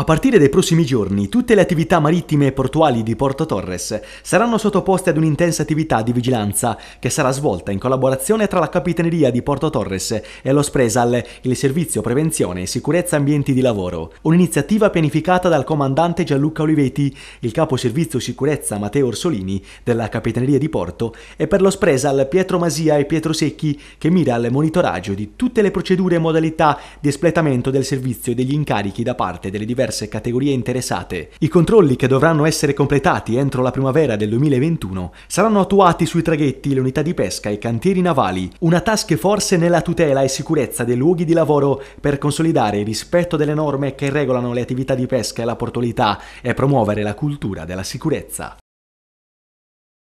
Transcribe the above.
A partire dai prossimi giorni, tutte le attività marittime e portuali di Porto Torres saranno sottoposte ad un'intensa attività di vigilanza che sarà svolta in collaborazione tra la Capitaneria di Porto Torres e lo Spresal, il Servizio Prevenzione e Sicurezza Ambienti di Lavoro, un'iniziativa pianificata dal comandante Gianluca Olivetti, il capo servizio sicurezza Matteo Orsolini della Capitaneria di Porto e per lo Spresal Pietro Masia e Pietro Secchi che mira al monitoraggio di tutte le procedure e modalità di espletamento del servizio e degli incarichi da parte delle diverse diverse categorie interessate. I controlli che dovranno essere completati entro la primavera del 2021 saranno attuati sui traghetti, le unità di pesca e i cantieri navali, una task force nella tutela e sicurezza dei luoghi di lavoro per consolidare il rispetto delle norme che regolano le attività di pesca e la portualità e promuovere la cultura della sicurezza.